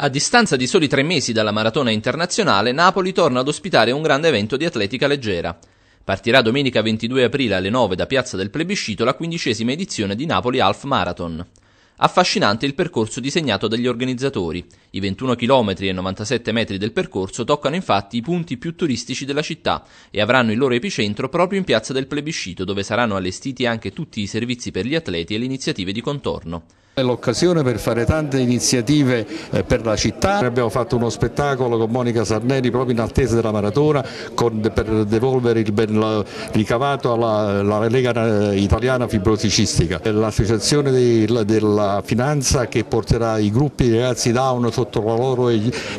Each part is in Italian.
A distanza di soli tre mesi dalla maratona internazionale, Napoli torna ad ospitare un grande evento di atletica leggera. Partirà domenica 22 aprile alle 9 da Piazza del Plebiscito la quindicesima edizione di Napoli Half Marathon. Affascinante il percorso disegnato dagli organizzatori. I 21 km e 97 metri del percorso toccano infatti i punti più turistici della città e avranno il loro epicentro proprio in Piazza del Plebiscito, dove saranno allestiti anche tutti i servizi per gli atleti e le iniziative di contorno. È l'occasione per fare tante iniziative eh, per la città. Abbiamo fatto uno spettacolo con Monica Sarneri proprio in attesa della maratona con, per devolvere il ben ricavato alla, alla Lega eh, Italiana Fibrosicistica. L'associazione della, finanza che porterà i gruppi di ragazzi down sotto la loro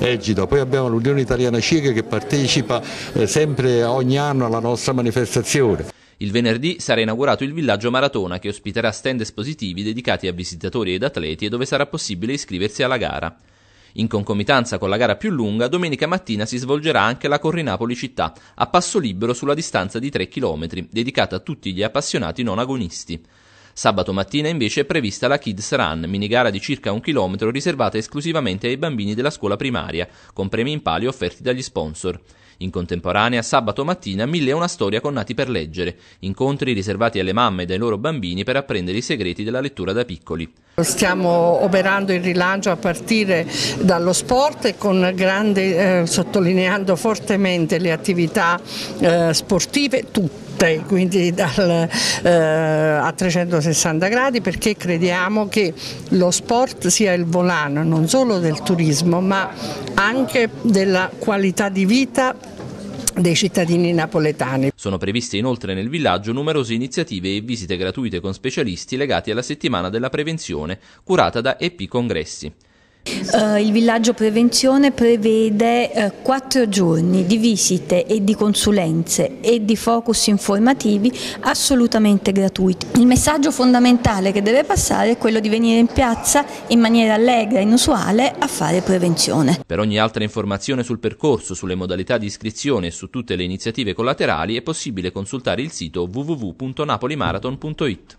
egida. Poi abbiamo l'Unione Italiana Cieca che partecipa eh, sempre ogni anno alla nostra manifestazione. Il venerdì sarà inaugurato il villaggio Maratona che ospiterà stand espositivi dedicati a visitatori ed atleti e dove sarà possibile iscriversi alla gara. In concomitanza con la gara più lunga, domenica mattina si svolgerà anche la Corri Napoli Città, a passo libero sulla distanza di 3 km, dedicata a tutti gli appassionati non agonisti. Sabato mattina invece è prevista la Kids Run, minigara di circa un chilometro riservata esclusivamente ai bambini della scuola primaria, con premi in palio offerti dagli sponsor. In contemporanea, sabato mattina, mille e una storia con nati per leggere, incontri riservati alle mamme e ai loro bambini per apprendere i segreti della lettura da piccoli. Stiamo operando il rilancio a partire dallo sport e grande, eh, sottolineando fortemente le attività eh, sportive, tutte tutte, quindi dal, eh, a 360 gradi perché crediamo che lo sport sia il volano non solo del turismo ma anche della qualità di vita dei cittadini napoletani. Sono previste inoltre nel villaggio numerose iniziative e visite gratuite con specialisti legati alla settimana della prevenzione curata da EP Congressi. Eh, il villaggio prevenzione prevede eh, quattro giorni di visite e di consulenze e di focus informativi assolutamente gratuiti. Il messaggio fondamentale che deve passare è quello di venire in piazza in maniera allegra e inusuale a fare prevenzione. Per ogni altra informazione sul percorso, sulle modalità di iscrizione e su tutte le iniziative collaterali è possibile consultare il sito www.napolimarathon.it.